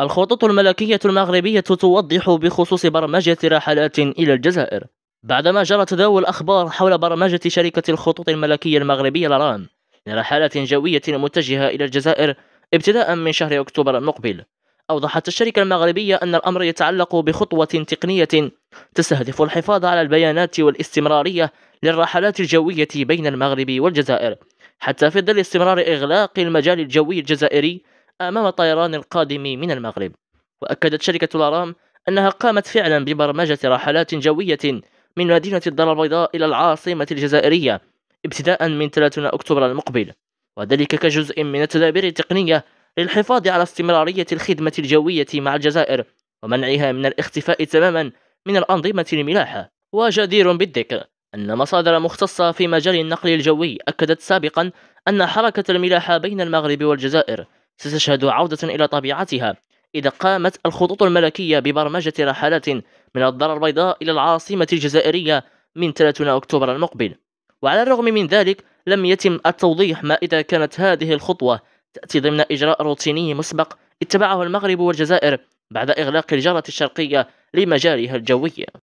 الخطوط الملكية المغربية توضح بخصوص برمجة رحلات إلى الجزائر بعدما جرى تداول أخبار حول برمجة شركة الخطوط الملكية المغربية لاران لرحلات جوية متجهة إلى الجزائر ابتداء من شهر أكتوبر المقبل أوضحت الشركة المغربية أن الأمر يتعلق بخطوة تقنية تستهدف الحفاظ على البيانات والاستمرارية للرحلات الجوية بين المغرب والجزائر حتى في ظل استمرار إغلاق المجال الجوي الجزائري أمام الطيران القادم من المغرب وأكدت شركة الأرام أنها قامت فعلا ببرمجة رحلات جوية من مدينة الدار البيضاء إلى العاصمة الجزائرية ابتداء من 30 أكتوبر المقبل وذلك كجزء من التدابير التقنية للحفاظ على استمرارية الخدمة الجوية مع الجزائر ومنعها من الاختفاء تماما من الأنظمة الملاحة وجدير بالذكر أن مصادر مختصة في مجال النقل الجوي أكدت سابقا أن حركة الملاحة بين المغرب والجزائر ستشهد عودة إلى طبيعتها إذا قامت الخطوط الملكية ببرمجة رحلات من الدار البيضاء إلى العاصمة الجزائرية من 30 أكتوبر المقبل وعلى الرغم من ذلك لم يتم التوضيح ما إذا كانت هذه الخطوة تأتي ضمن إجراء روتيني مسبق اتبعه المغرب والجزائر بعد إغلاق الجارة الشرقية لمجالها الجوية